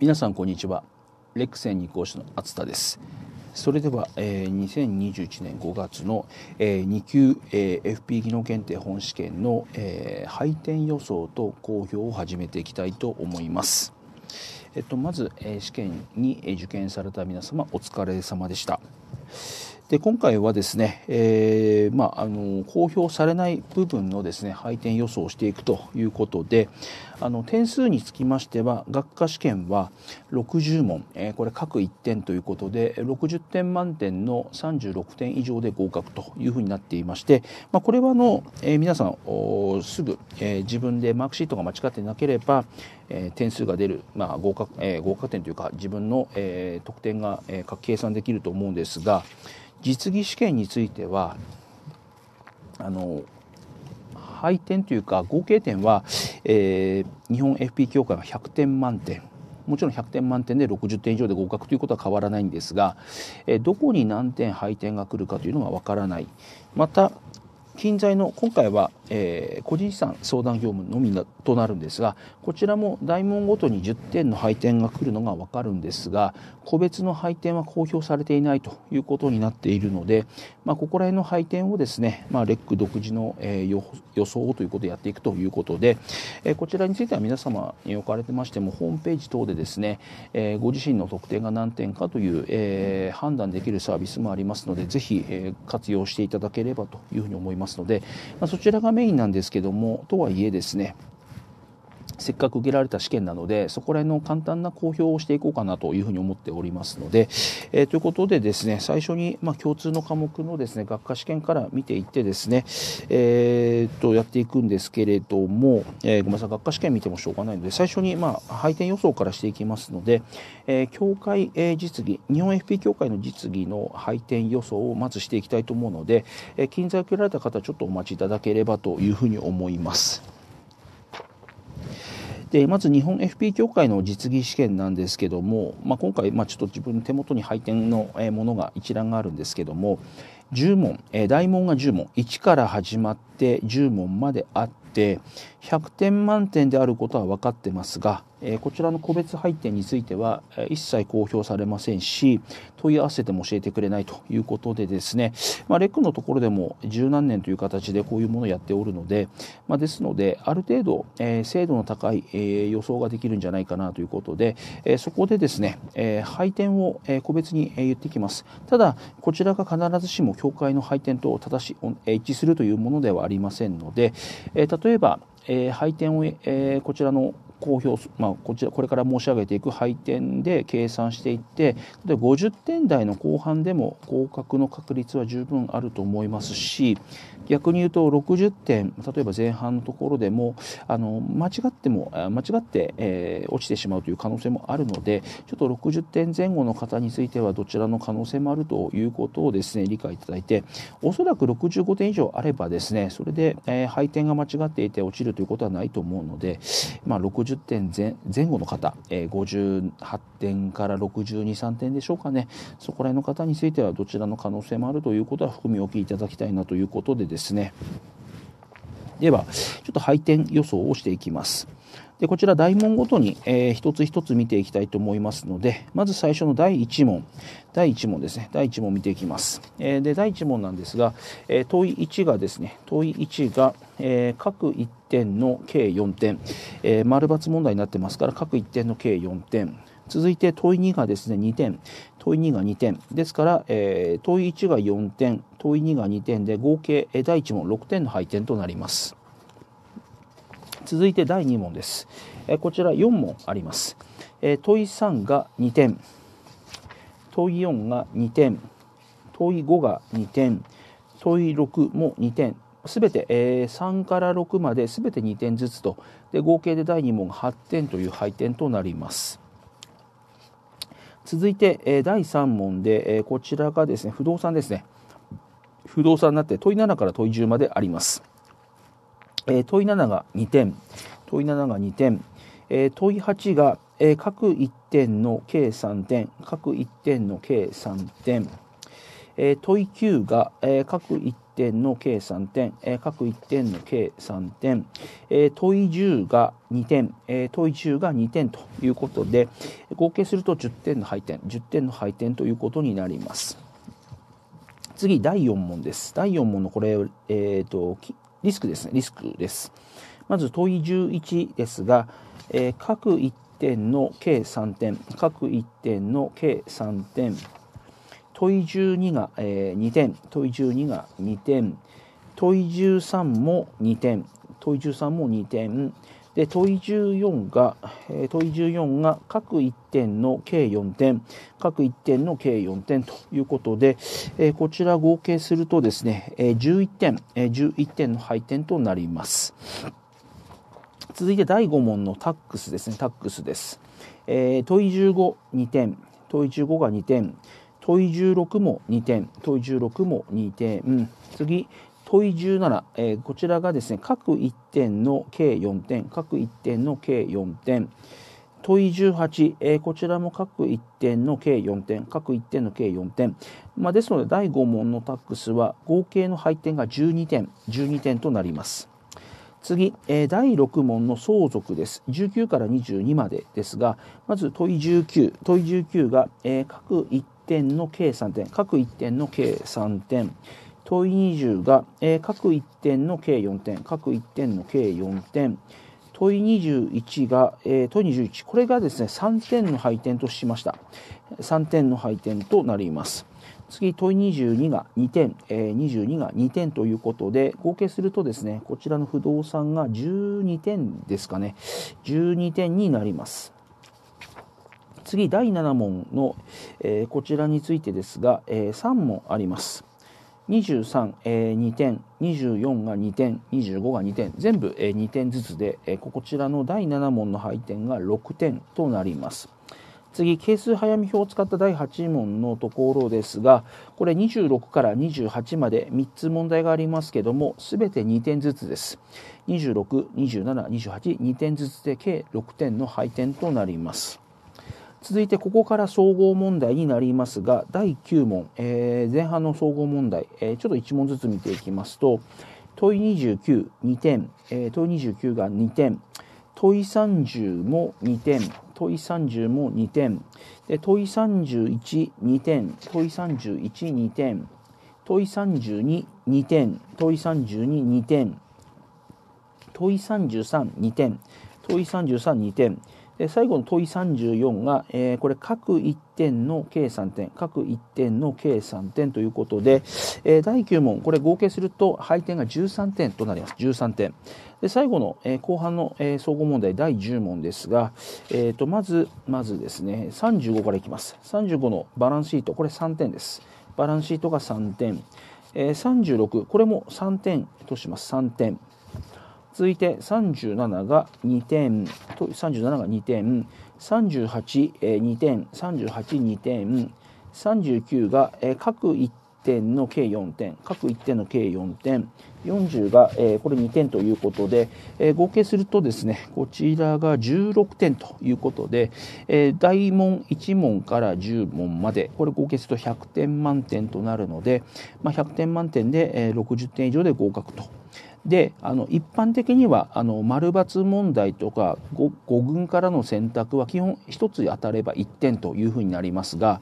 皆さんこんにちはレックセン二講師の厚田ですそれでは、えー、2021年5月の、えー、2級、えー、FP 技能検定本試験の、えー、配点予想と公表を始めていきたいと思います。えっと、まず、えー、試験に受験された皆様お疲れ様でした。で今回はですね、えーまあ、あの公表されない部分のですね配点予想をしていくということであの点数につきましては学科試験は60問、えー、これ各1点ということで60点満点の36点以上で合格というふうになっていまして、まあ、これはの、えー、皆さんすぐ、えー、自分でマークシートが間違ってなければ、えー、点数が出る、まあ合格えー、合格点というか自分の、えー、得点が、えー、計算できると思うんですが実技試験についてはあの配点というか合計点は、えー、日本 FP 協会は100点満点もちろん100点満点で60点以上で合格ということは変わらないんですが、えどこに何点配点が来るかというのがわからないまた近在の今回は、えー、個人資産相談業務のみとなるんですがこちらも大門ごとに10点の配点が来るのが分かるんですが個別の配点は公表されていないということになっているので、まあ、ここら辺の配点をですね、まあ、レック独自の、えー、予想をということでやっていくということで、えー、こちらについては皆様に置かれてましてもホームページ等でですね、えー、ご自身の得点が何点かという、えー、判断できるサービスもありますのでぜひ、えー、活用していただければというふうに思いますので、まあ、そちらがメインなんですけどもとはいえですねせっかく受けられた試験なので、そこら辺の簡単な公表をしていこうかなというふうに思っておりますので、えー、ということでですね、最初に、まあ、共通の科目のですね、学科試験から見ていってですね、えー、と、やっていくんですけれども、えー、ごめんなさい、学科試験見てもしょうがないので、最初に、まあ、配点予想からしていきますので、えー、協会、えー、実技、日本 FP 協会の実技の配点予想をまずしていきたいと思うので、えー、近在受けられた方、ちょっとお待ちいただければというふうに思います。でまず日本 FP 協会の実技試験なんですけども、まあ、今回、まあ、ちょっと自分の手元に配点のものが一覧があるんですけども10問、え大問が10問1から始まって10問まであって100点満点であることは分かってますが、えー、こちらの個別配点については、えー、一切公表されませんし問い合わせても教えてくれないということでですね、まあ、レックのところでも十何年という形でこういうものをやっておるので、まあ、ですのである程度、えー、精度の高い、え予想ができるんじゃないかなということで、えそこでですね、え配点を、え個別に、え言ってきますただこちらが必ずしも協会の配点と正し一致するというものではありませんので、え例えばえー、配点を、えー、こちらの公表まあ、こちらこれから申し上げていく配点で計算していって例えば50点台の後半でも合格の確率は十分あると思いますし逆に言うと60点例えば前半のところでもあの間違っても間違って、えー、落ちてしまうという可能性もあるのでちょっと60点前後の方についてはどちらの可能性もあるということをですね理解いただいておそらく65点以上あればですねそれで、えー、配点が間違っていて落ちるということはないと思うので、まあ、50点前前後の方、えー、58点から62、3点でしょうかね、そこら辺の方についてはどちらの可能性もあるということは含みおきいただきたいなということでですね、では、ちょっと配点予想をしていきます。でこちら大問ごとに、えー、一つ一つ見ていきたいと思いますのでまず最初の第1問第1問ですね第1問見ていきます、えー、で第1問なんですが、えー、問い1がですね問い1が、えー、各1点の計4点、えー、丸抜問題になってますから各1点の計4点続いて問い2がですね2点問い2が2点ですから、えー、問い1が4点問い2が2点で合計第1問6点の配点となります続いて第2問です。えこちら4問あります。え問い3が2点、問い4が2点、問い5が2点、問い6も2点。すべて、えー、3から6まですべて2点ずつとで合計で第2問が8点という配点となります。続いて、え第3問で、えこちらがですね不動産ですね不動産になって問い7から問い10まであります。えー、問い7が2点、問い7が2点、えー、問い8が、えー、各1点の計3点、各1点の計3点、えー、問い9が、えー、各1点の計3点、えー、各1点の計3点、えー、問い10が2点、えー、問い10が2点ということで、合計すると10点の配点、10点の配点ということになります。次、第4問です。第4問のこれ、えっ、ー、と、リスクですね、リスクです。まず問い11ですが、えー、各1点の計3点、各1点の計3点、問い12が、えー、2点、問い12が2点、問い13も2点、問い13も2点、で問い14が、え問い14が各1点の計4点各1点の計4点ということで、えこちら合計するとですね、え11点、え11点の配点となります続いて第5問のタックスですねタックスです、え問い152点問い15が2点問い16も2点問い16も2点、次問い17、えー、こちらがですね各1点の計4点各1点の計4点問い18、えー、こちらも各1点の計4点各1点の計4点、まあ、ですので第5問のタックスは合計の配点が12点12点となります次、えー、第6問の相続です19から22までですがまず問い19問い19が、えー、各1点の計3点各1点の計3点問20が、えー、各1点の計4点、各1点の計4点、問21が、えー、問21、これがですね、3点の配点としました。3点の配点となります。次、問22が2点、えー、22が2点ということで、合計するとですね、こちらの不動産が12点ですかね、12点になります。次、第7問の、えー、こちらについてですが、えー、3問あります。23、2点24が2点25が2点全部、2点ずつで、こちらの第7問の配点が6点となります。次係数早見表を使った第8問のところですがこれ26から28まで3つ問題がありますけども全て2点ずつです262728 2点ずつで計6点の配点となります。続いてここから総合問題になりますが第9問、えー、前半の総合問題、えー、ちょっと1問ずつ見ていきますと問い292点、えー、問い29が2点問い30も2点問い30も2点で問い312点問い312点問い322点問い322点問い332点問い332点最後の問い34が、えー、これ各1点の計3点、各1点の計3点ということで、えー、第9問、これ合計すると配点が13点となります。13点。で最後の、えー、後半の、え総合問題第10問ですが、えーと、とまず、まずですね、35からいきます。35のバランスシート、これ3点です。バランスシートが3点。え36、これも3点とします。3点。続いて37が2点37が2点382、え点382点39が、え各1点の計4点各1点の計4点40が、えー、これ2点ということで、えー、合計するとですねこちらが16点ということで、えー、大問1問から10問までこれ合計すると100点満点となるので、まあ、100点満点で、えー、60点以上で合格とであの一般的にはあの丸抜問題とか五5軍からの選択は基本1つ当たれば1点というふうになりますが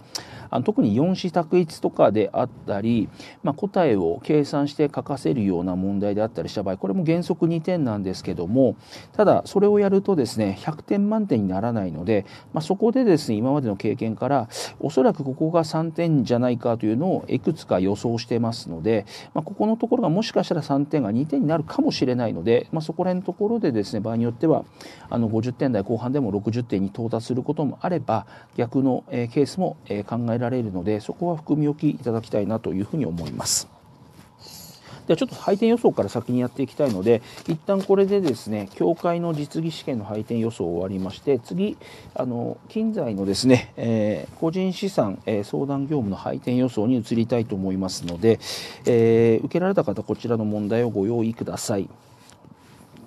あの特に4子択一とかであったり、まあ、答えを計算して書かせるような問題であったりした場合これも原則2点なんですけどもただそれをやるとですね100点満点にならないので、まあ、そこでですね今までの経験からおそらくここが3点じゃないかというのをいくつか予想してますので、まあ、ここのところがもしかしたら3点が2点になるかもしれないので、まあ、そこら辺のところでですね場合によってはあの50点台後半でも60点に到達することもあれば逆の、えケースも、え考ええられるのでそこは含み置きいただきたいなというふうに思います。ではちょっと配点予想から先にやっていきたいので一旦これでですね協会の実技試験の配点予想を終わりまして次あの近在のですね、えー、個人資産、えー、相談業務の配点予想に移りたいと思いますので、えー、受けられた方こちらの問題をご用意ください。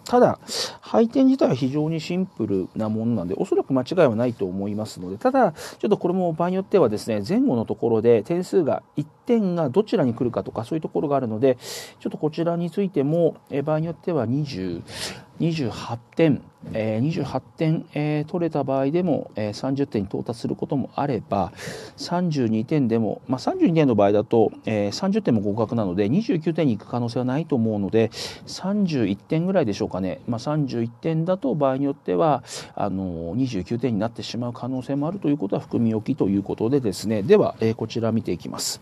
ただ、配点自体は非常にシンプルなものなんで、おそらく間違いはないと思いますので、ただ、ちょっとこれも場合によってはですね、前後のところで点数が1点がどちらに来るかとか、そういうところがあるので、ちょっとこちらについても、え場合によっては2 0 28点、えー、28点、えー、取れた場合でも、えー、30点に到達することもあれば32点でも、まあ、32点の場合だと、えー、30点も合格なので29点に行く可能性はないと思うので31点ぐらいでしょうかね、まあ、31点だと場合によってはあのー、29点になってしまう可能性もあるということは含み置きということでですねでは、えー、こちら見ていきます。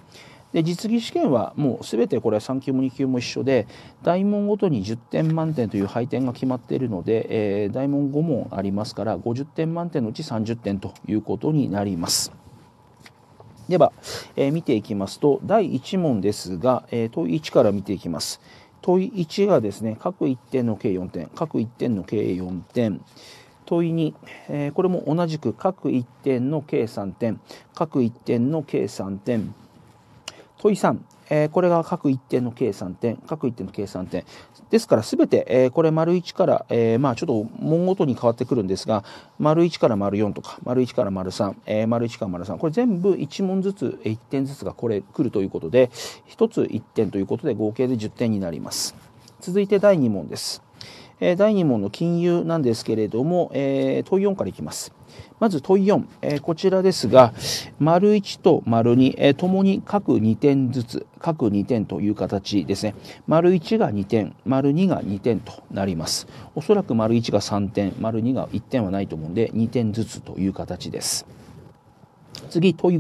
で実技試験はもう全てこれは3級も2級も一緒で大問ごとに10点満点という配点が決まっているので、えー、大問5問ありますから50点満点のうち30点ということになります。では、えー、見ていきますと第1問ですが、えー、問1から見ていきます。問1がですね各1点の計4点各1点の計4点問2、えー、これも同じく各1点の計3点各1点の計3点問3、えー、これが各一点の計算点、各一点の計算点。ですからすべて、えー、これ丸1から、えー、まあちょっと門ごとに変わってくるんですが、丸1から丸4とか、丸1から丸3、えー、丸1から丸3、これ全部1問ずつ、1点ずつがこれ来るということで、1つ1点ということで合計で10点になります。続いて第2問です。え第2問の金融なんですけれども、え問4からいきます。まず問4、えー、こちらですが、丸1と丸2、えー、ともに各2点ずつ、各2点という形ですね。丸1が2点、丸2が2点となります。おそらく丸1が3点、丸2が1点はないと思うんで、2点ずつという形です。次、問5。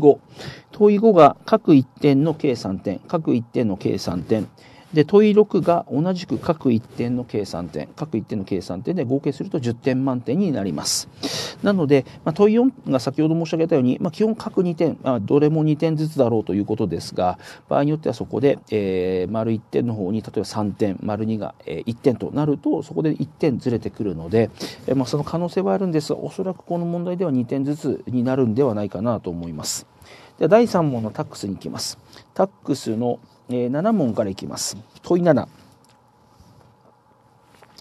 問5が各1点の計3点、各1点の計3点、で問い6が同じく各1点の計算点各1点の計算点で合計すると10点満点になりますなので、まあ、問い4が先ほど申し上げたように、まあ、基本各2点、まあ、どれも2点ずつだろうということですが場合によってはそこで、えー、丸1点の方に例えば3点丸2が1点となるとそこで1点ずれてくるので、えー、まあ、その可能性はあるんですがおそらくこの問題では2点ずつになるんではないかなと思いますでは第3問のタックスに行きますタックスのえー、7問からいきます。問い7。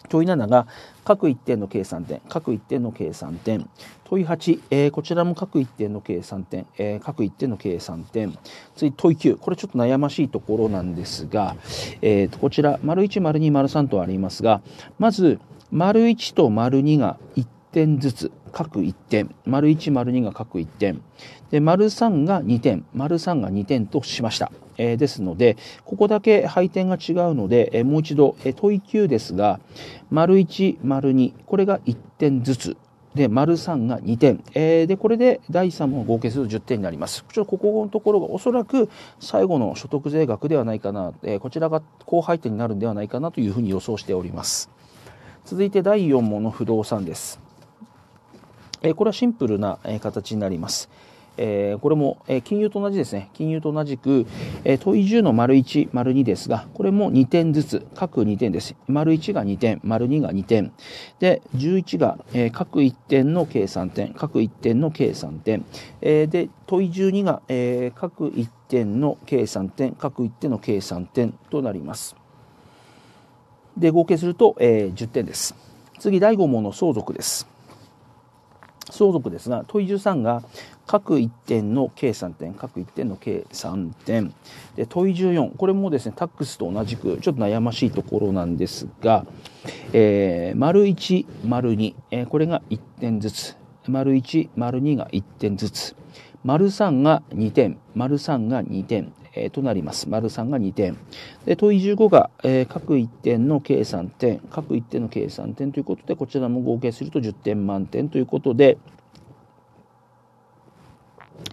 問い7が各一点の計算点、各一点の計算点。問い8、えー、こちらも各一点の計算点、えー、各一点の計算点。次、問い9、これちょっと悩ましいところなんですが、えー、とこちら、丸1、丸2、丸3とありますが、まず、丸1と丸2が一点ずつ各1点丸1丸2が各1点で丸3が2点丸3が2点としました。えー、ですのでここだけ配点が違うので、えー、もう一度、えー、問い9ですが丸1丸2これが1点ずつで、丸3が2点。えー、で、これで第3問合計すると10点になります。ちょっとここのところがおそらく最後の所得税額ではないかな、えー、こちらが高配点になるんではないかなというふうに予想しております。続いて第4問の不動産です。えこれはシンプルな、え形になります。えー、これも、え金融と同じですね。金融と同じく、え問い10の丸1、丸2ですが、これも2点ずつ、各2点です。丸1が2点、丸2が2点。で、11が、え各1点の計算点、各1点の計算点。えで、問い12が、え各1点の計算点、各1点の計算点となります。で、合計すると、え10点です。次、第5問の相続です。相続ですが、問13が各1点の計3点、各1点の計3点。で、問14、これもですね、タックスと同じくちょっと悩ましいところなんですが、えー、丸1、丸2、えー、これが1点ずつ。丸1、丸2が1点ずつ。丸3が2点、丸3が2点、えとなります。丸三が2点。で、問い15が、え各1点の計算点、各1点の計算点ということで、こちらも合計すると10点満点ということで、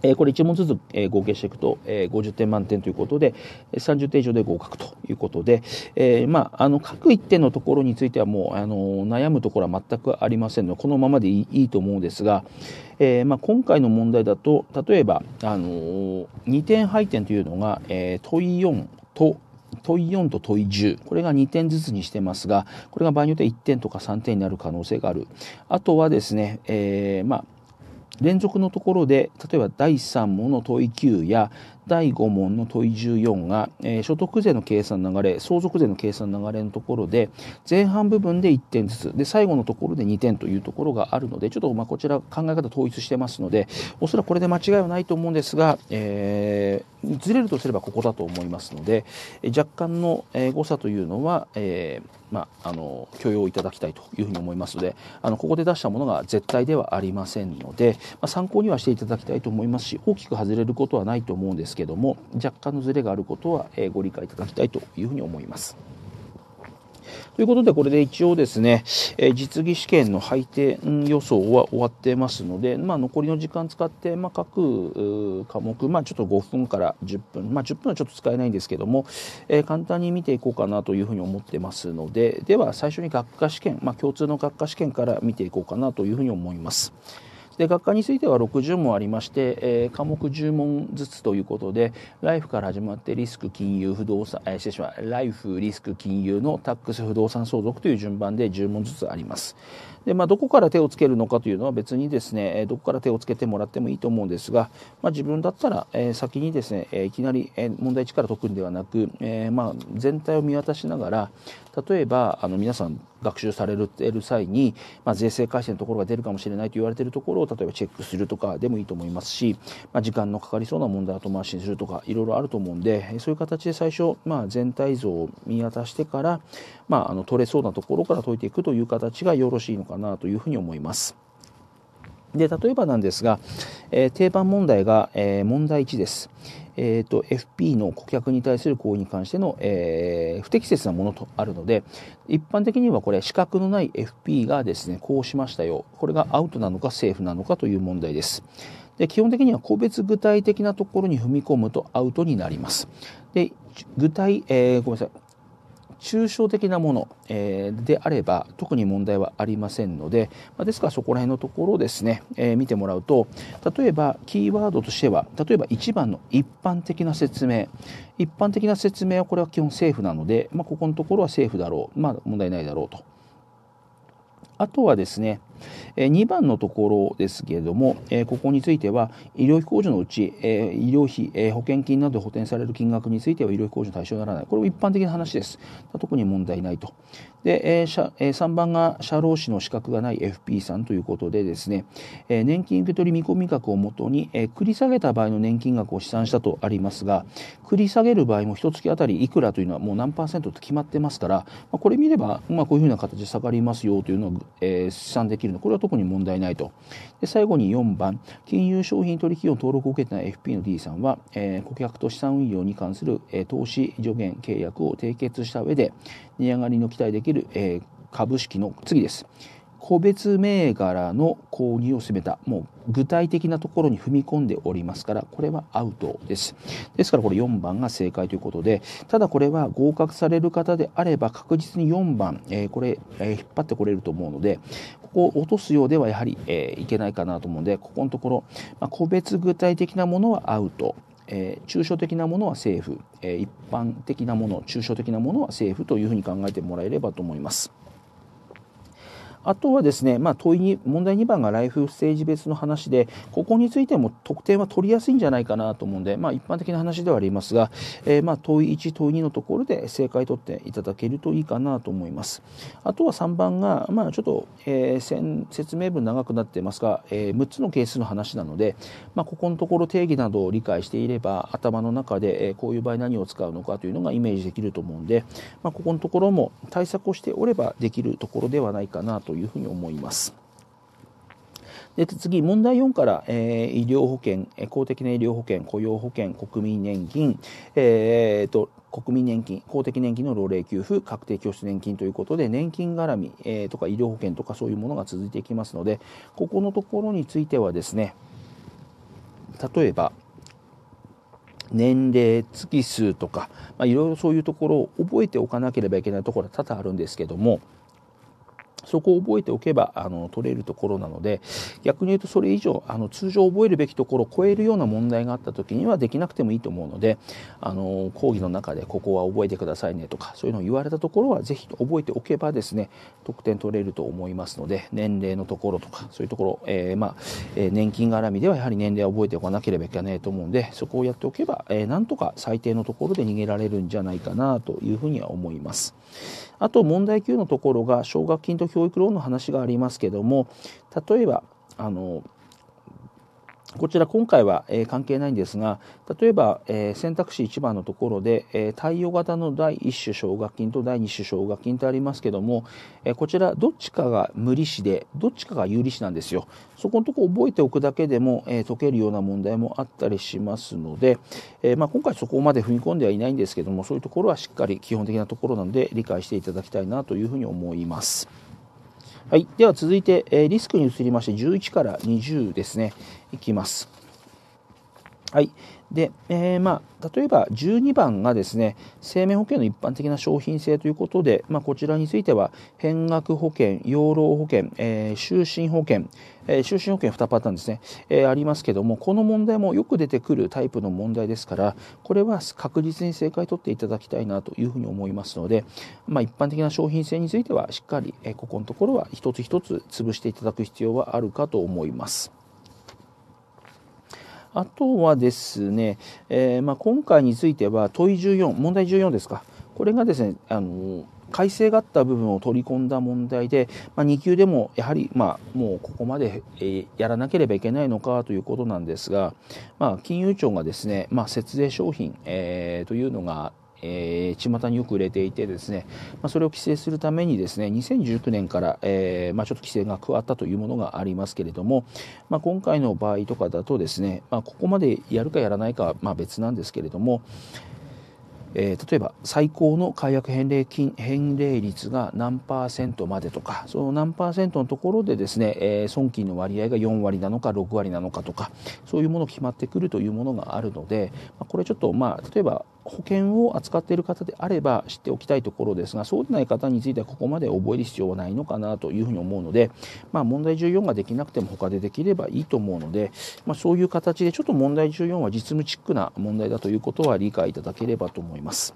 えこれ1問ずつ、え合計していくと、え50点満点ということで、30点以上で合格ということで、えー、まあ、あの、各1点のところについてはもう、あの、悩むところは全くありませんので、このままでいいと思うんですが、えー、まあ、今回の問題だと、例えば、あの2点配点というのが、えー、問4と問4と問10これが2点ずつにしてますがこれが場合によっては1点とか3点になる可能性があるあとはですね、えー、まあ連続のところで例えば第3問の問い9や第5問の問い14が、えー、所得税の計算流れ、相続税の計算流れのところで、前半部分で1点ずつ、で、最後のところで2点というところがあるので、ちょっとまこちら考え方統一してますので、おそらくこれで間違いはないと思うんですが、えー、ずれるとすればここだと思いますので、若干の誤差というのは、えー、まあ、あの許容いただきたいというふうに思いますのであのここで出したものが絶対ではありませんので、まあ、参考にはしていただきたいと思いますし大きく外れることはないと思うんですですけども若干のズレがあることは、えご理解いただきたいというふうに思います。ということで、これで一応ですね、え実技試験の配点予想は終わってますので、まあ、残りの時間使って、まあ、各科目、まあ、ちょっと5分から10分、まあ、10分はちょっと使えないんですけども、え簡単に見ていこうかなというふうに思ってますので、では最初に学科試験、まあ、共通の学科試験から見ていこうかなというふうに思います。で学科については60問ありまして、えー、科目10問ずつということでライフから始まってリスク金融不動産、えー、失礼しまライフリスク金融のタックス不動産相続という順番で10問ずつあります。で、まあ、どこから手をつけるのかというのは別にですねどこから手をつけてもらってもいいと思うんですが、まあ、自分だったら、えー、先にですね、いきなり問題1から解くんではなく、えー、まあ、全体を見渡しながら例えばあの皆さん学習されてる際に、まあ、税制改正のところが出るかもしれないと言われているところを例えばチェックするとかでもいいと思いますし、まあ、時間のかかりそうな問題を後回しにするとかいろいろあると思うんでそういう形で最初、まあ、全体像を見渡してから、まあ、あの取れそうなところから解いていくという形がよろしいのかなというふうに思います。で例えばなんですが、えー、定番問題が、えー、問題1です。えーと、FP の顧客に対する行為に関しての、えー、不適切なものとあるので一般的にはこれ資格のない FP がですねこうしましたよこれがアウトなのかセーフなのかという問題です。で基本的には個別具体的なところに踏み込むとアウトになります。で具体、えー、ごめんなさい抽象的なもの、えであれば特に問題はありませんので、まですからそこら辺のところをですね、え見てもらうと例えばキーワードとしては例えば1番の一般的な説明一般的な説明はこれは基本政府なので、まあ、ここのところは政府だろう、まあ、問題ないだろうと。あとはですね、2番のところですけれども、ここについては、医療費控除のうち、医療費、保険金などで補填される金額については医療費控除の対象にならない。これも一般的な話です。特に問題ないと。で、えー、3番が社労士の資格がない FP さんということでですね、えー、年金受取見込み額をもとに、えー、繰り下げた場合の年金額を試算したとありますが繰り下げる場合も1月あたりいくらというのはもう何パーセントと決まってますから、まあ、これ見れば、まあ、こういうふうな形で下がりますよというのを、えー、試算できるのこれは特に問題ないとで最後に4番金融商品取引を登録を受けてない FP の D さんは、えー、顧客と資産運用に関する、えー、投資助言契約を締結した上で、値上がりの期待できる、え株式の次です。個別銘柄の購入を進めたもう具体的なところに踏み込んでおりますからこれはアウトですですからこれ4番が正解ということでただこれは合格される方であれば確実に4番、えー、これ、えー、引っ張ってこれると思うのでここを落とすようではやはり、えー、いけないかなと思うのでここのところ、まあ、個別具体的なものはアウトえー、抽象的なものは政府、えー、一般的なもの抽象的なものは政府というふうに考えてもらえればと思います。あとはですね、まあ、問いに問題2番がライフステージ別の話でここについても得点は取りやすいんじゃないかなと思うんで、まあ、一般的な話ではありますが、えー、まあ問い1問い2のところで正解取っていただけるといいかなと思います。あとは3番が、まあ、ちょっと、えー、説明文長くなってますが、えー、6つの係数の話なので、まあ、ここのところ定義などを理解していれば頭の中で、えー、こういう場合何を使うのかというのがイメージできると思うんで、まあ、ここのところも対策をしておればできるところではないかなとというふうに思います。で次、問題4から、えー、医療保険、公的な医療保険、雇用保険、国民年金、えーと、国民年金、公的年金の老齢給付、確定拠出年金ということで、年金絡み、えー、とか医療保険とかそういうものが続いていきますので、ここのところについてはですね、例えば、年齢、月数とか、まいろいろそういうところを覚えておかなければいけないところは多々あるんですけども、そこを覚えておけばあの取れるところなので逆に言うとそれ以上あの通常覚えるべきところを超えるような問題があった時にはできなくてもいいと思うのであの講義の中でここは覚えてくださいねとかそういうのを言われたところはぜひ覚えておけばですね得点取れると思いますので年齢のところとかそういうところ、えー、まあ、えー、年金絡みではやはり年齢を覚えておかなければいけないと思うんでそこをやっておけば、えー、なんとか最低のところで逃げられるんじゃないかなというふうには思います。あと問題9のところが奨学金と教育ローンの話がありますけども例えばあのこちら今回は、関係ないんですが、例えば、選択肢1番のところで、対応型の第1種奨学金と第2種奨学金とありますけども、こちらどっちかが無利子で、どっちかが有利子なんですよ。そこのとこ覚えておくだけでも、解けるような問題もあったりしますので、まあ、今回そこまで踏み込んではいないんですけども、そういうところはしっかり基本的なところなので理解していただきたいなというふうに思います。はい、では続いて、リスクに移りまして11から20ですね。いきます。はい。で、えー、まあ、例えば12番がですね、生命保険の一般的な商品性ということで、まあ、こちらについては、変額保険、養老保険、えー、就寝保険、えー、就寝保険2パターンですね、えありますけども、この問題もよく出てくるタイプの問題ですから、これは確実に正解取っていただきたいなというふうに思いますので、まあ、一般的な商品性については、しっかり、えここのところは一つ一つ潰していただく必要はあるかと思います。あとはですね、えー、まあ、今回については問い14、問題14ですか。これがですね、あの改正があった部分を取り込んだ問題で、まあ、2級でもやはり、まあ、もうここまで、えやらなければいけないのかということなんですが、まあ、金融庁がですね、まあ、節税商品、えー、というのがえー、巷によく売れていてですね、まあ、それを規制するためにですね2019年から、えーまあ、ちょっと規制が加わったというものがありますけれども、まあ、今回の場合とかだとですね、まあ、ここまでやるかやらないかはまあ別なんですけれども、えー、例えば最高の解約返礼金返礼率が何パーセントまでとかその何パーセントのところでですね、えー、損金の割合が4割なのか6割なのかとかそういうもの決まってくるというものがあるので、まあ、これちょっとまあ例えば保険を扱っている方であれば知っておきたいところですがそうでない方についてはここまで覚える必要はないのかなというふうに思うので、まあ、問題14ができなくても他でできればいいと思うので、まあ、そういう形でちょっと問題14は実務チックな問題だということは理解いただければと思います。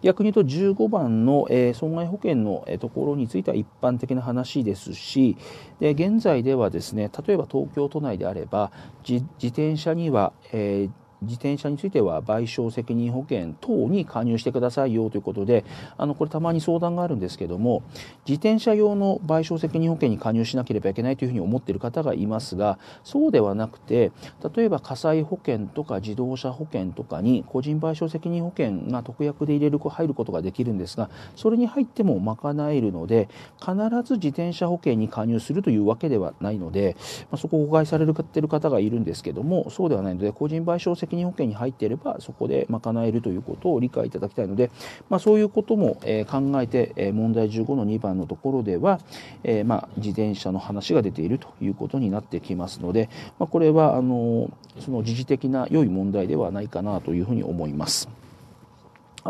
逆に言うと15番の、えー、損害保険の、えー、ところについては一般的な話ですしで現在ではですね例えば東京都内であれば自転車には、えー自転車については賠償責任保険等に加入してくださいよということであのこれたまに相談があるんですけども自転車用の賠償責任保険に加入しなければいけないというふうに思っている方がいますがそうではなくて例えば火災保険とか自動車保険とかに個人賠償責任保険が特約で入れる入ることができるんですがそれに入っても賄えるので必ず自転車保険に加入するというわけではないので、まあ、そこを誤解されている方がいるんですけどもそうではないので個人賠償責任保険に入っていればそこで賄えるということを理解いただきたいので、まあ、そういうことも、え考えて、え問題15の2番のところでは、えまあ、自転車の話が出ているということになってきますので、まあ、これはあのその時事的な良い問題ではないかなというふうに思います。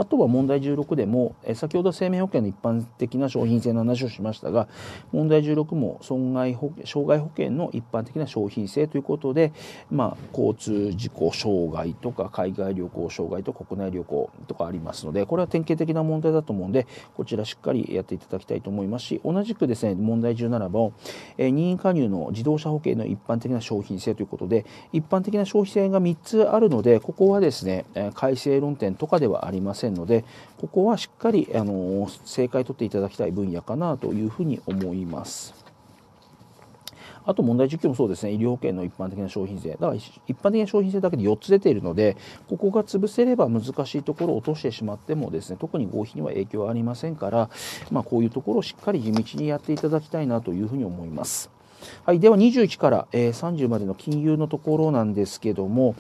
あとは問題16でも、え先ほど生命保険の一般的な商品性の話をしましたが、問題16も損害保障害保険の一般的な商品性ということで、まあ、交通事故障害とか海外旅行障害と国内旅行とかありますので、これは典型的な問題だと思うんで、こちらしっかりやっていただきたいと思いますし、同じくですね、問題17番、え任意加入の自動車保険の一般的な商品性ということで、一般的な消費性が3つあるので、ここはですね、改正論点とかではありません。せんのでここはしっかり、あの正解取っていただきたい分野かなというふうに思います。あと問題10もそうですね、医療保険の一般的な商品税。だから一般的な商品税だけで4つ出ているので、ここが潰せれば難しいところを落としてしまってもですね、特に合否には影響はありませんから、まあ、こういうところをしっかり地道にやっていただきたいなというふうに思います。はい、では21から、え30までの金融のところなんですけども、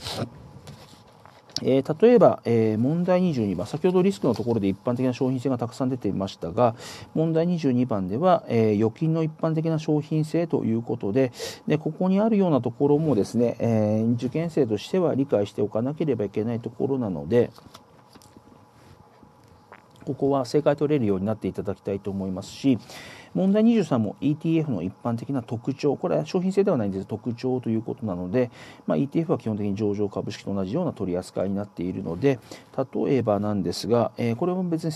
えー、例えば、えー、問題22番先ほどリスクのところで一般的な商品性がたくさん出ていましたが問題22番では、えー、預金の一般的な商品性ということででここにあるようなところもですね、え受験生としては理解しておかなければいけないところなのでここは正解取れるようになっていただきたいと思いますし問題23も ETF の一般的な特徴これは商品性ではないんです特徴ということなので、まあ、ETF は基本的に上場株式と同じような取り扱いになっているので例えばなんですが、えー、これも別に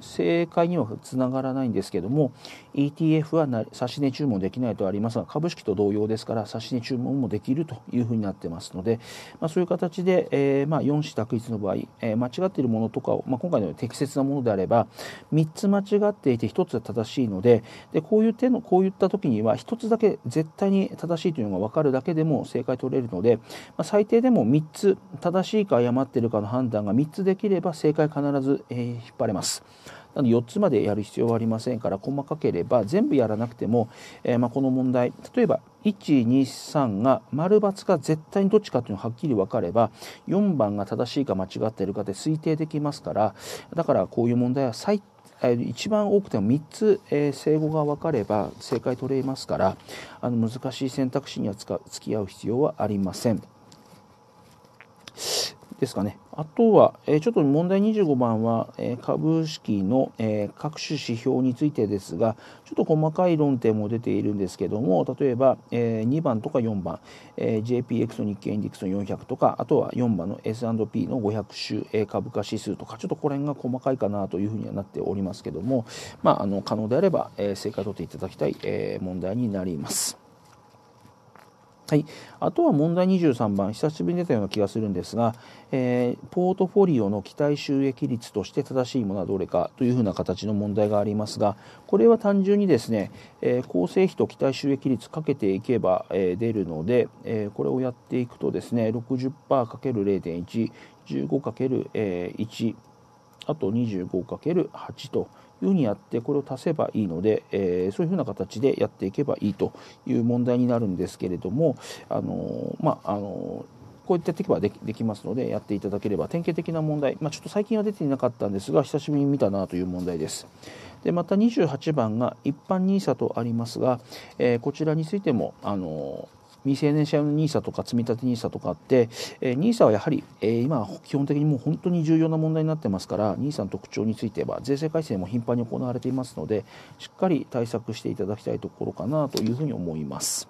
正解にはつながらないんですけども ETF は指値注文できないとありますが株式と同様ですから指値注文もできるというふうになってますので、まあ、そういう形で、えー、まあ、4子択一の場合、えー、間違っているものとかを、まあ、今回のように適切なものであれば3つ間違っていて1つは正しいので、でこういう手のこういった時には1つだけ絶対に正しいというのが分かるだけでも正解取れるので、まあ、最低でも3つ正しいか誤ってるかの判断が3つできれば正解必ず、え引っ張れます。なので4つまでやる必要はありませんから細かければ全部やらなくても、えー、まこの問題例えば123が丸×が絶対にどっちかというのははっきり分かれば4番が正しいか間違っているかで推定できますからだからこういう問題は最一番多くても3つ、えー、正誤が分かれば正解取れますからあの難しい選択肢にはつ付き合う必要はありません。ですかね。あとは、えちょっと問題25番は、え株式の、え各種指標についてですが、ちょっと細かい論点も出ているんですけども、例えば、え2番とか4番、え JPX の日経インデックスの400とか、あとは4番の S&P の500種、え株価指数とか、ちょっとこれ辺が細かいかなというふうにはなっておりますけども、まあ、あの可能であれば、え正解を取っていただきたい、え問題になります。はい、あとは問題23番、久しぶりに出たような気がするんですが、えー、ポートフォリオの期待収益率として正しいものはどれかというふうな形の問題がありますが、これは単純にですね、えー、構成費と期待収益率かけていけば、えー、出るので、えー、これをやっていくとですね、60%×0.1、15×1、あと 25×8 というふうにやってこれを足せばいいので、えー、そういうふうな形でやっていけばいいという問題になるんですけれどもあのまああのこうやってやっていけばできますのでやっていただければ典型的な問題、まあ、ちょっと最近は出ていなかったんですが久しぶりに見たなという問題です。でまた28番が一般 NISA とありますが、えー、こちらについてもあのー未成年者の NISA とか積立 NISA とかあって、えー、NISA はやはり、えー、今基本的にもう本当に重要な問題になってますから NISA の特徴については税制改正も頻繁に行われていますのでしっかり対策していただきたいところかなというふうに思います。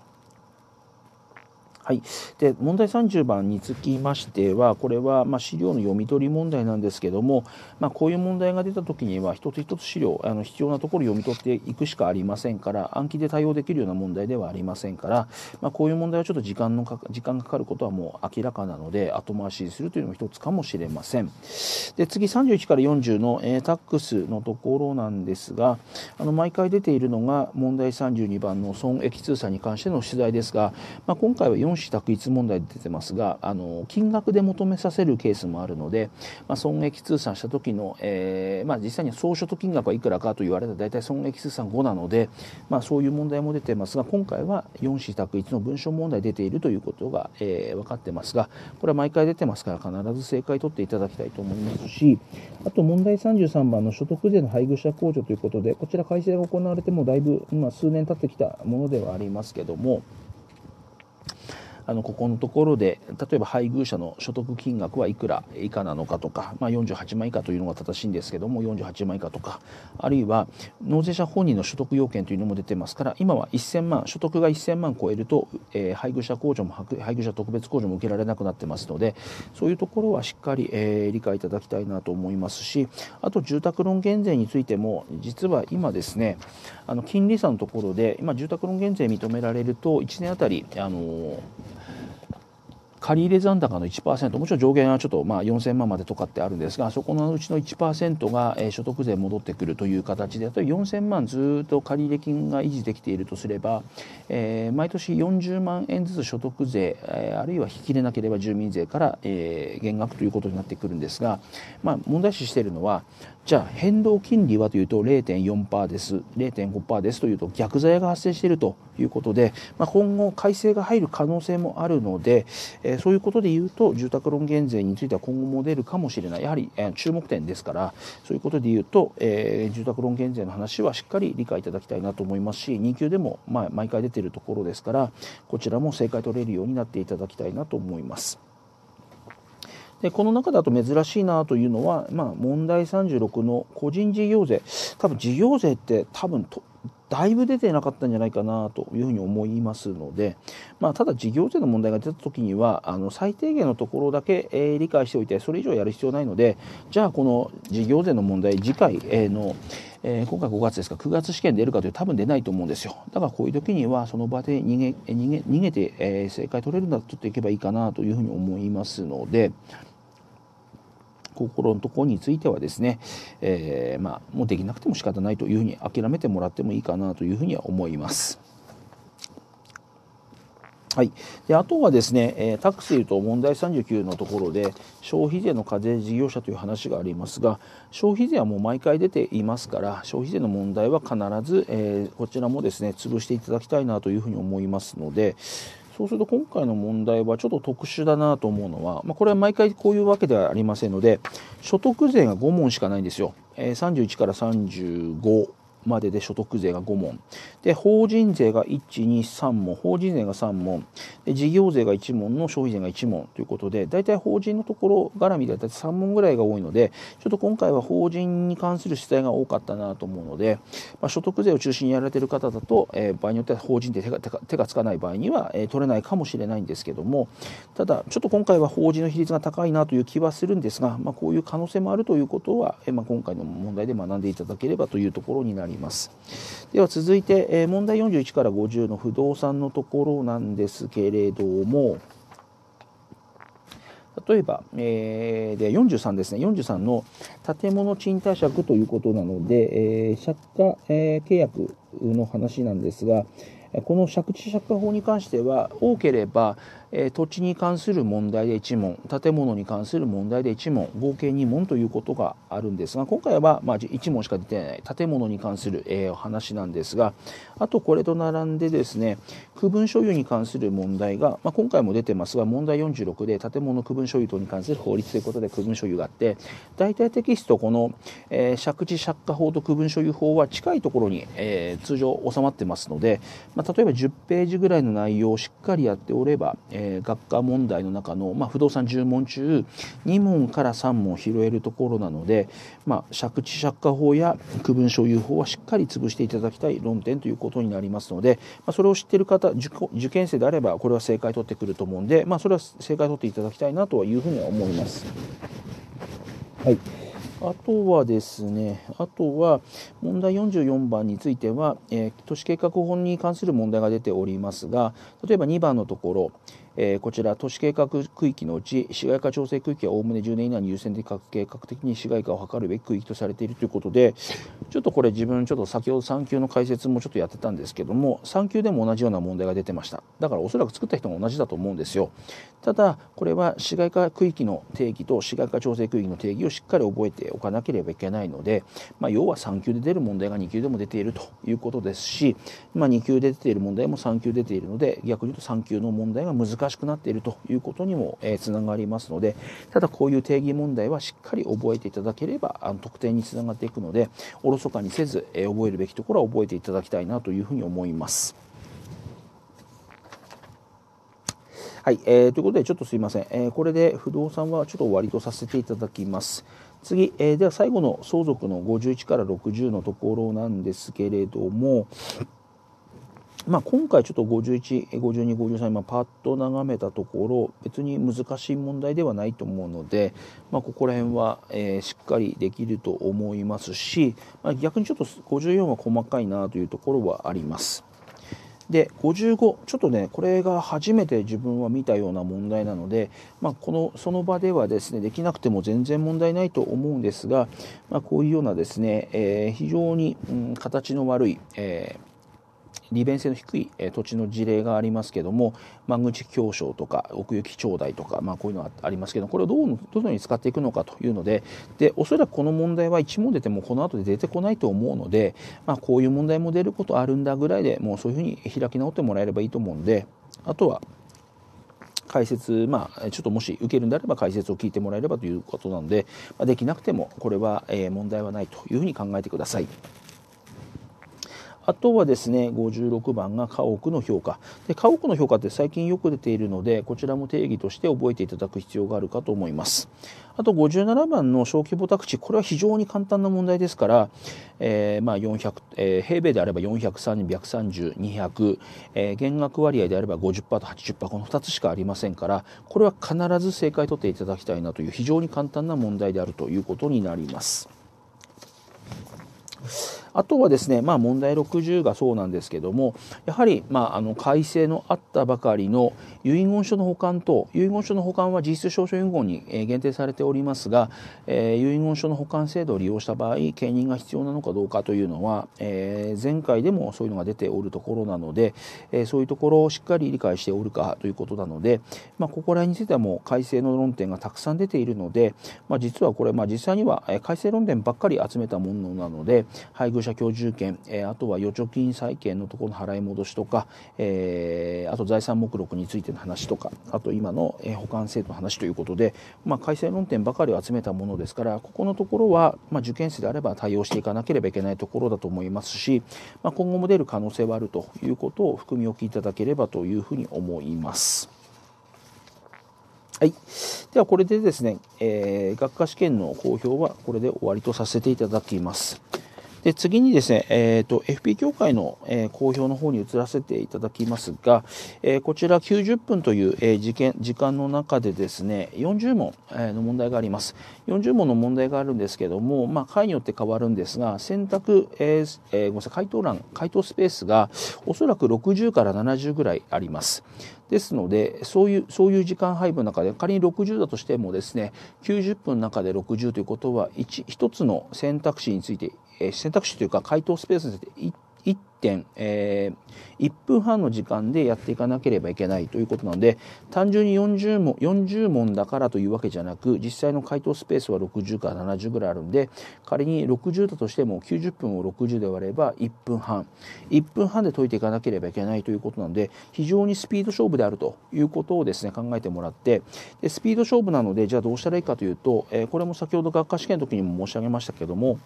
はい、で問題30番につきましてはこれはま資料の読み取り問題なんですけども、まあ、こういう問題が出た時には一つ一つ資料あの必要なところ読み取っていくしかありませんから暗記で対応できるような問題ではありませんから、まあ、こういう問題はちょっと時間のか時間がかかることはもう明らかなので後回しにするというのも一つかもしれません。で次31から40の、えー、タックスのところなんですがあの毎回出ているのが問題32番の損益通算に関しての取材ですが、まあ、今回は4資択一問題で出てますがあの金額で求めさせるケースもあるので、まあ、損益通算した時の、えー、まあ、実際には総所得金額はいくらかと言われたら大体損益通算5なので、まあ、そういう問題も出てますが今回は4資択一の文書問題出ているということが、えー、分かってますがこれは毎回出てますから必ず正解取っていただきたいと思いますしあと問題33番の所得税の配偶者控除ということでこちら改正が行われてもだいぶ今数年経ってきたものではありますけども。あのここのところで例えば配偶者の所得金額はいくら以下なのかとか、まあ、48万以下というのが正しいんですけども48万以下とかあるいは納税者本人の所得要件というのも出てますから今は1000万所得が1000万超えると、えー、配偶者控除も配偶者特別控除も受けられなくなってますのでそういうところはしっかり、えー、理解いただきたいなと思いますしあと住宅ローン減税についても実は今ですねあの金利差のところで今住宅ローン減税認められると1年あたりあのー借入残高の1%もちろん上限はちょっとまあ4000万までとかってあるんですがそこのうちの1%が所得税戻ってくるという形で例えば4000万ずっと借入金が維持できているとすれば、えー、毎年40万円ずつ所得税、えー、あるいは引き入れなければ住民税から、えー、減額ということになってくるんですが、まあ、問題視しているのはじゃあ変動金利はというと0.4%です、0.5%ですというと逆罪が発生しているということで、まあ、今後改正が入る可能性もあるので、えー、そういうことで言うと住宅ローン減税については今後も出るかもしれない、やはり、えー、注目点ですから、そういうことで言うと、えー、住宅ローン減税の話はしっかり理解いただきたいなと思いますし、任級でも、まあ、毎回出ているところですから、こちらも正解取れるようになっていただきたいなと思います。でこの中だと珍しいなというのは、まあ、問題36の個人事業税多分事業税って多分とだいぶ出てなかったんじゃないかなというふうに思いますので、まあ、ただ事業税の問題が出た時にはあの最低限のところだけ、えー、理解しておいてそれ以上やる必要ないのでじゃあこの事業税の問題次回、えー、の、えー、今回5月ですか9月試験出るかというと多分出ないと思うんですよだからこういう時にはその場で逃げ逃げ逃げて、え正解取れるんだと取っていけばいいかなというふうに思いますので。心のところについてはですね、えー、まあ、もうできなくても仕方ないというふうに諦めてもらってもいいかなというふうには思います。はい、であとはですね、えー、タクシーと問題39のところで消費税の課税事業者という話がありますが消費税はもう毎回出ていますから消費税の問題は必ず、えー、こちらもですね潰していただきたいなというふうに思いますので、そうすると今回の問題はちょっと特殊だなと思うのは、まあ、これは毎回こういうわけではありませんので所得税が5問しかないんですよ、えー、31から35までで所得税が5問。で、法人税が1、2、3問。法人税が3問。で、事業税が1問の消費税が1問ということで、大体法人のところ絡みで大体3問ぐらいが多いので、ちょっと今回は法人に関する取材が多かったなと思うので、まあ、所得税を中心にやられている方だと、えー、場合によっては法人で手が手がつかない場合には、えー、取れないかもしれないんですけども、ただ、ちょっと今回は法人の比率が高いなという気はするんですが、まあ、こういう可能性もあるということは、えー、まあ、今回の問題で学んでいただければというところになります。ります。では続いて、え問題41から50の不動産のところなんですけれども、例えば、えー、で43ですね、43の建物賃貸借ということなので、えー、借家、えー、契約の話なんですが、この借地借家法に関しては、多ければえ土地に関する問題で1問建物に関する問題で1問合計2問ということがあるんですが今回はま1問しか出てない建物に関する、えー、話なんですがあとこれと並んでですね区分所有に関する問題が、まあ、今回も出てますが問題46で建物区分所有等に関する法律ということで区分所有があって大体テキストこの、えー、借地借家法と区分所有法は近いところに、えー、通常収まってますので、まあ、例えば10ページぐらいの内容をしっかりやっておれば、ええー、学科問題の中の、まあ、不動産10問中2問から3問拾えるところなので、まあ、借地借家法や区分所有法はしっかり潰していただきたい論点ということになりますので、まあ、それを知ってる方受験生であればこれは正解取ってくると思うんで、まあ、それは正解取っていただきたいなというふうには思います。はいあとはですね、あとは問題44番については、えー、都市計画法に関する問題が出ておりますが、例えば2番のところ、えー、こちら都市計画区域のうち市街化調整区域はおおむね10年以内に優先的か計画的に市街化を図るべき区域とされているということでちょっとこれ自分ちょっと先ほど3級の解説もちょっとやってたんですけども3級でも同じような問題が出てましただからおそらく作った人も同じだと思うんですよただこれは市街化区域の定義と市街化調整区域の定義をしっかり覚えてておかなければいけないので、まあ、要は3級で出る問題が2級でも出ているということですし、まあ、2級で出ている問題も3級出ているので逆に言うと3級の問題が難しくなっているということにもつながりますのでただこういう定義問題はしっかり覚えていただければ得点につながっていくのでおろそかにせず覚えるべきところは覚えていただきたいなというふうに思います。はい、えー、ということで、ちょっとすいません、えー、これで不動産はちょっと終わりとさせていただきます。次、えー、では最後の相続の51から60のところなんですけれども、まあ、今回ちょっと51、52、53、今パッと眺めたところ別に難しい問題ではないと思うので、まあ、ここら辺は、えー、しっかりできると思いますし、まあ、逆にちょっと54は細かいなというところはあります。で55ちょっとねこれが初めて自分は見たような問題なので、まあ、このその場ではですねできなくても全然問題ないと思うんですが、まあ、こういうようなですね、えー、非常に、うん、形の悪い、えー利便性の低い土地の事例がありますけども間口狭商とか奥行きだいとか、まあ、こういうのがありますけどこれをどうどのように使っていくのかというのででおそらくこの問題は1問出てもこの後で出てこないと思うので、まあ、こういう問題も出ることあるんだぐらいでもうそういうふうに開き直ってもらえればいいと思うんであとは解説、まあ、ちょっともし受けるんであれば解説を聞いてもらえればということなので、まあ、できなくてもこれは問題はないというふうに考えてください。あとはですね、56番が家屋の評価。で家屋の評価って最近よく出ているので、こちらも定義として覚えていただく必要があるかと思います。あと57番の小規模宅地、これは非常に簡単な問題ですから、えー、まあ400、えー、平米であれば430、130、200、えー、減額割合であれば50%と80%、この2つしかありませんから、これは必ず正解取っていただきたいなという非常に簡単な問題であるということになります。あとはですね、まあ、問題60がそうなんですけどもやはり、まあ、あの改正のあったばかりの遺言書の保管と遺言書の保管は実質証書遺言に限定されておりますが、えー、遺言書の保管制度を利用した場合兼任が必要なのかどうかというのは、えー、前回でもそういうのが出ておるところなので、えー、そういうところをしっかり理解しておるかということなので、まあ、ここら辺についてはもう改正の論点がたくさん出ているので、まあ、実はこれ、まあ、実際には改正論点ばっかり集めたものなので配偶遇者居住権、えあとは預貯金債権のところの払い戻しとか、えあと財産目録についての話とかあと今の、え保管制度の話ということで、まあ、改正論点ばかりを集めたものですからここのところは、まあ、受験生であれば対応していかなければいけないところだと思いますし、まあ、今後も出る可能性はあるということを含み置きいただければというふうに思います。はい。では、これでですね、えー、学科試験の公表はこれで終わりとさせていただきます。で次にですね、えーと、FP 協会の、えー、公表の方に移らせていただきますが、えー、こちら90分という、えー、時間時間の中でですね、40問、えの問題があります。40問の問題があるんですけども、まあ、回によって変わるんですが、選択、えーえー、ごめんなさい、回答欄、回答スペースがおそらく60から70ぐらいあります。ですので、そういう、そういう時間配分の中で、仮に60だとしてもですね、90分の中で60ということは1、1つの選択肢についてえ選択肢というか回答スペースで1点、えー、1分半の時間でやっていかなければいけないということなので単純に40問 ,40 問だからというわけじゃなく実際の回答スペースは60から70ぐらいあるんで仮に60だとしても90分を60で割れば1分半1分半で解いていかなければいけないということなので非常にスピード勝負であるということをですね考えてもらってでスピード勝負なのでじゃあどうしたらいいかというと、えー、これも先ほど学科試験の時にも申し上げましたけども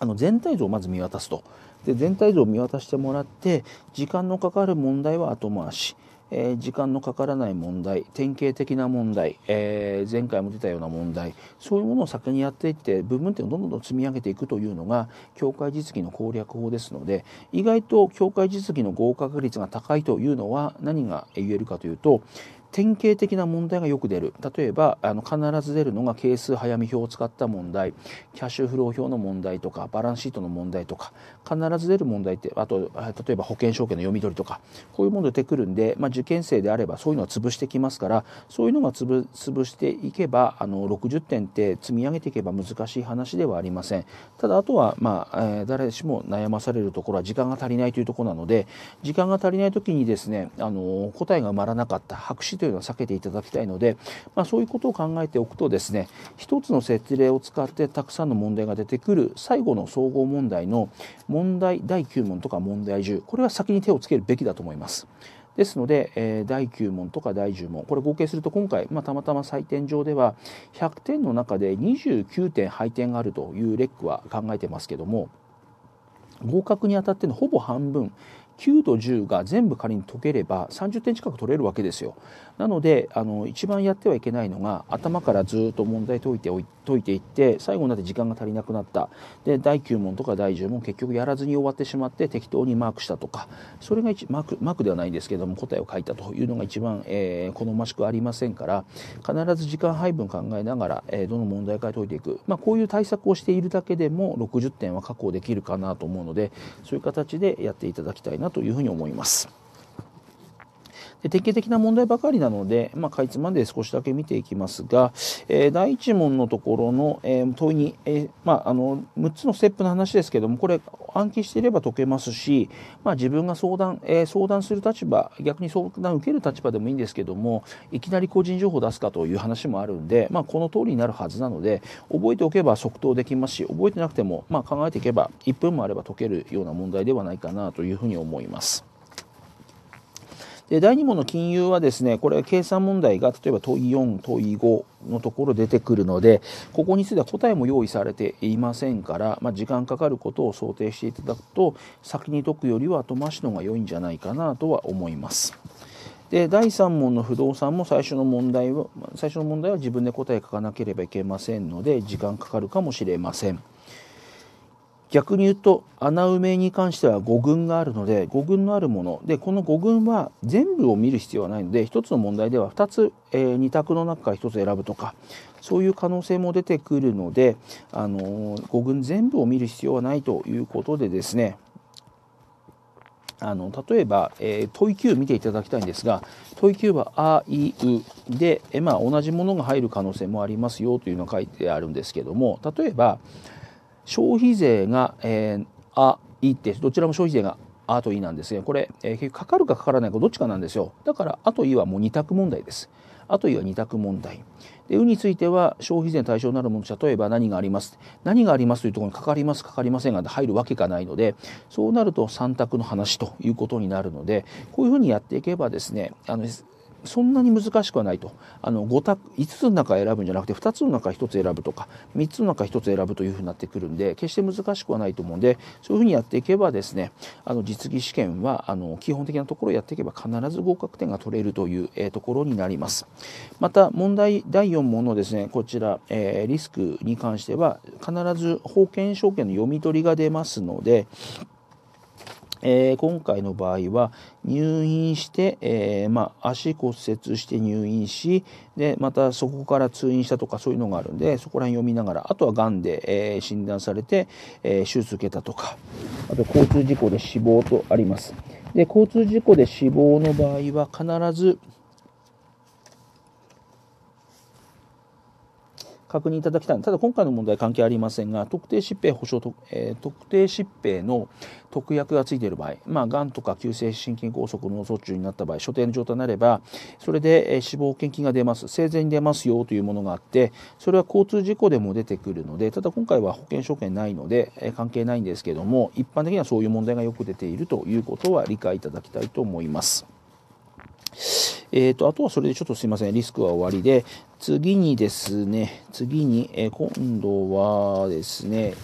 あの全体像をまず見渡すと。で全体像を見渡してもらって時間のかかる問題は後回し。えー、時間のかからない問題典型的な問題、えー、前回も出たような問題そういうものを先にやっていって部分点をどんどんどん積み上げていくというのが教会実技の攻略法ですので意外と教会実技の合格率が高いというのは何が言えるかというと、典型的な問題がよく出る例えばあの必ず出るのが係数早見表を使った問題キャッシュフロー表の問題とかバランスシートの問題とか必ず出る問題ってあと例えば保険証券の読み取りとかこういうもの出てくるんで、まあ、受験生であればそういうのは潰してきますからそういうのが潰潰していけばあの60点って積み上げていけば難しい話ではありませんただあとは、まあえー、誰しも悩まされるところは時間が足りないというところなので時間が足りない時にですねあの答えが埋まらなかった白紙というのは避けていただきたいので、まあ、そういうことを考えておくとですね一つの設例を使ってたくさんの問題が出てくる最後の総合問題の問題第9問とか問題10これは先に手をつけるべきだと思います。ですので、えー、第9問とか第10問これ合計すると今回、まあ、たまたま採点上では100点の中で29点配点があるというレックは考えてますけども合格にあたってのほぼ半分9と10が全部仮に解ければ30点近く取れるわけですよなのであの一番やってはいけないのが頭からずっと問題解いて解いていって最後になって時間が足りなくなったで第9問とか第10問結局やらずに終わってしまって適当にマークしたとかそれがマークマークではないんですけども答えを書いたというのが一番、えー、好ましくありませんから必ず時間配分考えながら、えー、どの問題か解いていく、まあ、こういう対策をしているだけでも60点は確保できるかなと思うのでそういう形でやっていただきたいななというふうに思います。典型的な問題ばかりなので、まあ、かいつまんで少しだけ見ていきますが、えー、第1問のところの、えー、問いに、えー、まあ、あの6つのステップの話ですけどもこれ暗記していれば解けますし、まあ、自分が相談、えー、相談する立場逆に相談を受ける立場でもいいんですけどもいきなり個人情報を出すかという話もあるんで、まあ、この通りになるはずなので覚えておけば即答できますし覚えてなくても、まあ、考えていけば1分もあれば解けるような問題ではないかなというふうに思います。で第2問の金融はですねこれ計算問題が例えば問い4問い5のところ出てくるのでここについては答えも用意されていませんから、まあ、時間かかることを想定していただくと先に解くよりは後回しの方が良いんじゃないかなとは思います。で第3問の不動産も最初の問題は最初の問題は自分で答え書かなければいけませんので時間かかるかもしれません。逆に言うと穴埋めに関しては5群があるので5群のあるものでこの5群は全部を見る必要はないので1つの問題では2つ、えー、2択の中から1つ選ぶとかそういう可能性も出てくるので、あのー、5群全部を見る必要はないということでですねあの例えば、えー、問い9見ていただきたいんですが問い9は「あいう」で、えまあ、同じものが入る可能性もありますよというのが書いてあるんですけども例えば「消費税が、えー、あ、いって、どちらも消費税があといなんですが、これ、えー、結局かかるかかからないかどっちかなんですよ。だから、あといはもう二択問題です。あといは二択問題。で、うについては消費税対象になるもの、例えば何があります。何がありますというところにかかります、かかりませんが入るわけがないので、そうなると三択の話ということになるので、こういうふうにやっていけばですね、あの、そんなに難しくはないとあの 5, 択5つの中選ぶんじゃなくて2つの中1つ選ぶとか3つの中1つ選ぶというふうになってくるんで決して難しくはないと思うんでそういうふうにやっていけばですねあの実技試験はあの基本的なところをやっていけば必ず合格点が取れるという、えー、ところになりますまた問題第4問のですねこちら、えー、リスクに関しては必ず保険証券の読み取りが出ますのでえー、今回の場合は入院して、えー、まあ、足骨折して入院しでまたそこから通院したとかそういうのがあるんでそこら辺読みながらあとはがんで、えー、診断されて、え手術受けたとかあと交通事故で死亡とありますで交通事故で死亡の場合は必ず確認いただきたいただ今回の問題関係ありませんが特定疾病保障と、えー、特定疾病の特約がついている場合まあがんとか急性心筋梗塞脳卒中になった場合所定の状態になればそれで、えー、死亡保険金が出ます生前に出ますよというものがあってそれは交通事故でも出てくるのでただ今回は保険証券ないので、えー、関係ないんですけども一般的にはそういう問題がよく出ているということは理解いただきたいと思います。えっ、ー、と、あとはそれでちょっとすいません、リスクは終わりで、次にですね、次に、えー、今度はですね、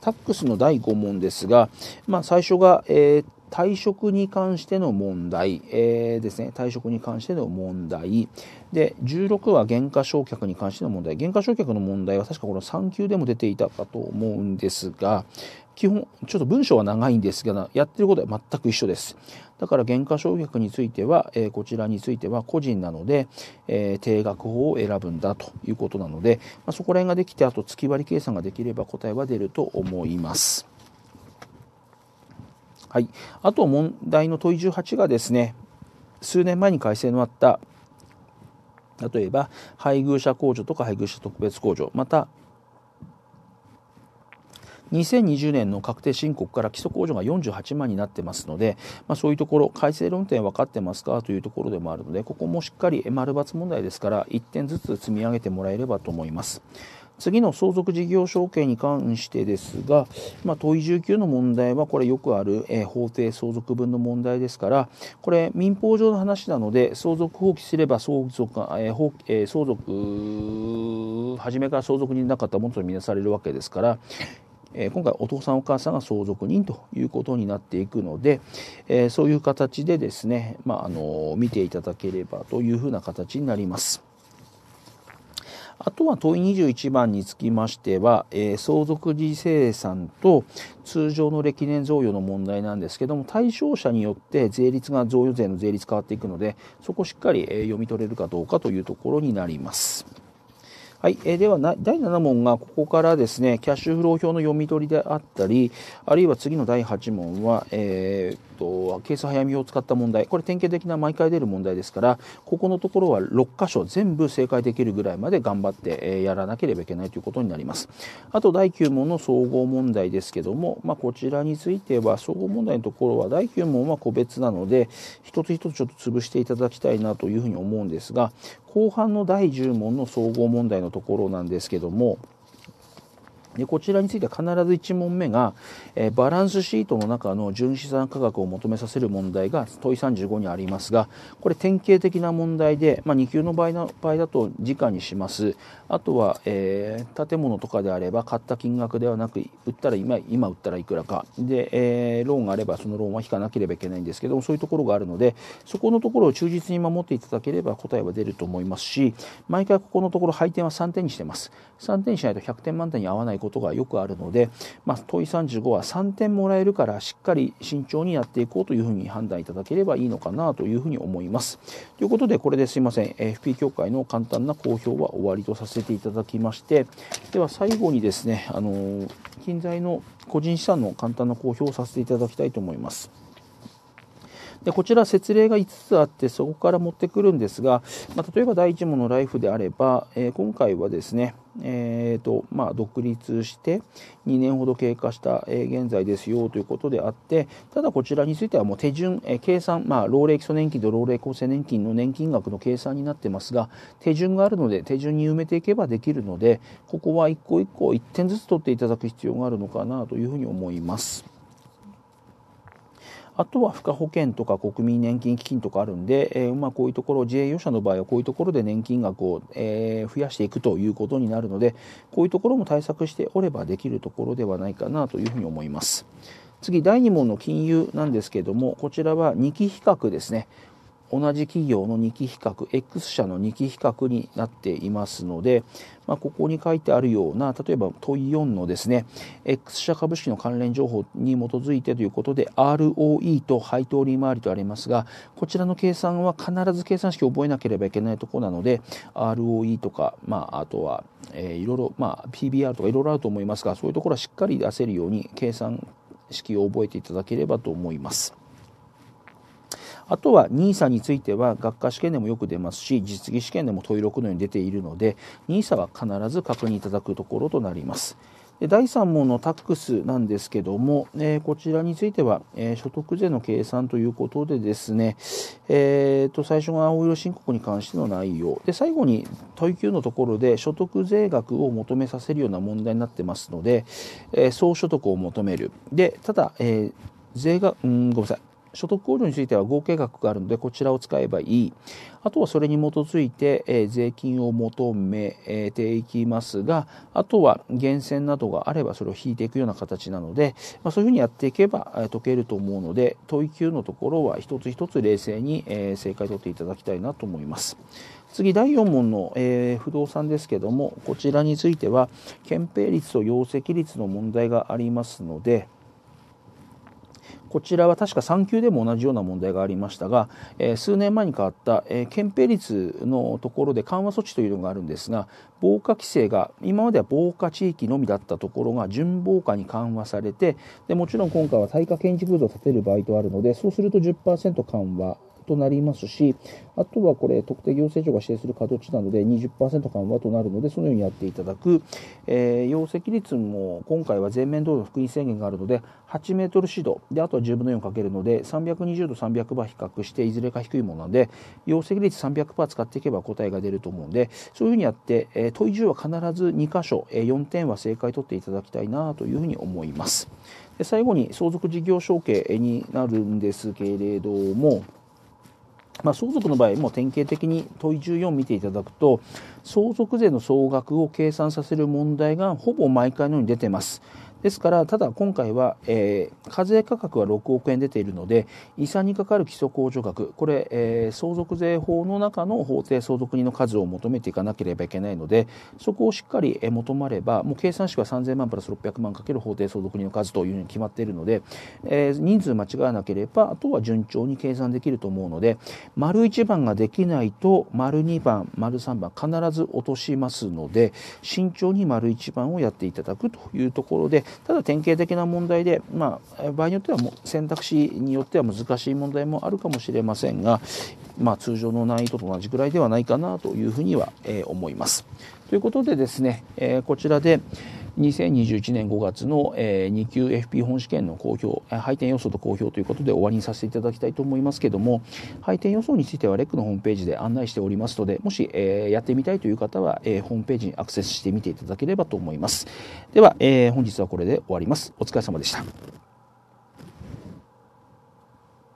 タックスの第5問ですが、まあ、最初が、えー、退職に関しての問題、えー、ですね、退職に関しての問題、で、16は減価償却に関しての問題、減価償却の問題は確かこの3級でも出ていたかと思うんですが、基本、ちょっと文章は長いんですが、やってることは全く一緒です。だから、減価償却については、えー、こちらについては個人なので、えー、定額法を選ぶんだということなので、まあ、そこら辺ができて、あと月割り計算ができれば答えは出ると思います。はい。あと、問題の問い18がですね、数年前に改正のあった、例えば配偶者控除とか配偶者特別控除また2020年の確定申告から基礎控除が48万になってますので、まあ、そういうところ改正論点分かってますかというところでもあるのでここもしっかり丸抜問題ですから1点ずつ積み上げてもらえればと思います。次の相続事業承継に関してですが、まあ、問い19の問題はこれよくある、法定相続分の問題ですからこれ民法上の話なので相続放棄すれば相続,、相続初めから相続人なかったものとみなされるわけですから、え今回お父さんお母さんが相続人ということになっていくので、えそういう形でですね、まあ、あの見ていただければというふうな形になります。あとは問い21番につきましては、えー、相続時生産と通常の歴年贈与の問題なんですけども、対象者によって税率が贈与税の税率変わっていくので、そこをしっかり読み取れるかどうかというところになります。はい、えー、では第7問がここからですねキャッシュフロー表の読み取りであったりあるいは次の第8問は、えーとケース早見を使った問題これ典型的な毎回出る問題ですからここのところは6箇所全部正解できるぐらいまで頑張ってやらなければいけないということになりますあと第9問の総合問題ですけども、まあ、こちらについては総合問題のところは第9問は個別なので一つ一つちょっと潰していただきたいなというふうに思うんですが後半の第10問の総合問題のところなんですけどもでこちらについては必ず1問目が、えー、バランスシートの中の純資産価格を求めさせる問題が問い35にありますがこれ典型的な問題で、まあ、2級の場合の場合だと直にしますあとは、えー、建物とかであれば買った金額ではなく売ったら今今売ったらいくらかで、えー、ローンがあればそのローンは引かなければいけないんですけどもそういうところがあるのでそこのところを忠実に守っていただければ答えは出ると思いますし毎回ここのところ配点は3点にしてます3点しないと100点満点に合わないことがよくあるので、まあ、問い35は3点もらえるからしっかり慎重にやっていこうというふうに判断いただければいいのかなというふうに思います。ということでこれですいません FP 協会の簡単な公表は終わりとさせていただきましてでは最後にですねあの近在の個人資産の簡単な公表をさせていただきたいと思います。でこちら説例が5つあってそこから持ってくるんですが、まあ、例えば第1問のライフであれば、えー、今回はですねえーとまあ、独立して2年ほど経過した、え現在ですよということであってただこちらについてはもう手順、え計算、まあ、老齢基礎年金と老齢厚生年金の年金額の計算になってますが手順があるので手順に埋めていけばできるのでここは一個一個1点ずつ取っていただく必要があるのかなというふうに思います。あとは付加保険とか国民年金基金とかあるんで、えー、まあ、こういうところ自営業者の場合はこういうところで年金額を、えー、増やしていくということになるのでこういうところも対策しておればできるところではないかなというふうに思います。次第2問の金融なんですけれどもこちらは2期比較ですね同じ企業の2期比較 X 社の2期比較になっていますので、まあ、ここに書いてあるような例えば問い4のですね X 社株式の関連情報に基づいてということで ROE と配当利回りとありますがこちらの計算は必ず計算式を覚えなければいけないところなので ROE とか、まあ、あとは、えー、いろいろ、まあ、PBR とかいろいろあると思いますがそういうところはしっかり出せるように計算式を覚えていただければと思います。あとは NISA については学科試験でもよく出ますし実技試験でも問い6のように出ているので NISA は必ず確認いただくところとなります。で第3問のタックスなんですけども、えー、こちらについては、えー、所得税の計算ということでですね、えーと、最初が青色申告に関しての内容で最後に問い級のところで所得税額を求めさせるような問題になってますので、えー、総所得を求めるでただ、え税がうんごめんなさい所得控除については合計額があるのでこちらを使えばいいあとはそれに基づいて、え税金を求めていきますがあとは源泉などがあればそれを引いていくような形なので、まあ、そういうふうにやっていけば解けると思うので問い9のところは一つ一つ冷静に、え正解を取っていただきたいなと思います。次第4問の、えー、不動産ですけどもこちらについては憲兵率と容積率の問題がありますのでこちらは確か3級でも同じような問題がありましたが、え数年前に変わった、え憲兵率のところで緩和措置というのがあるんですが防火規制が今までは防火地域のみだったところが準防火に緩和されてでもちろん今回は耐火建築物を建てる場合とあるのでそうすると10%緩和となりますし、あとはこれ、特定行政庁が指定する形なので20%緩和となるので、そのようにやっていただく、えー、容積率も今回は全面道路の福音制限があるので、8メートル指導で、あとは10分の4かけるので、320度300倍比較して、いずれか低いものなので、容積率300%使っていけば答えが出ると思うんで、そういうふうにやって、えー、問い10は必ず2箇所、えー、4点は正解取っていただきたいなというふうに思います。で最後に相続事業承継になるんですけれども、まあ、相続の場合も典型的に問い14を見ていただくと相続税の総額を計算させる問題がほぼ毎回のように出てます。ですから、ただ今回は、えー、課税価格は6億円出ているので、遺産にかかる基礎控除額、これ、えー、相続税法の中の法定相続人の数を求めていかなければいけないので、そこをしっかり求まれば、もう計算式は3000万プラス600万かける法定相続人の数というふうに決まっているので、えー、人数間違わなければ、あとは順調に計算できると思うので、丸1番ができないと、丸2番、丸3番、必ず落としますので、慎重に丸1番をやっていただくというところで、ただ典型的な問題で、まあ、場合によってはもう選択肢によっては難しい問題もあるかもしれませんが、まあ、通常の難易度と同じくらいではないかなというふうには、え思います。ということでですね、えこちらで、2021年5月の、2級 FP 本試験の公表配点予想と公表ということで終わりにさせていただきたいと思いますけども配点予想についてはレックのホームページで案内しておりますのでもし、やってみたいという方は、ホームページにアクセスしてみていただければと思いますでは、本日はこれで終わりますお疲れ様でした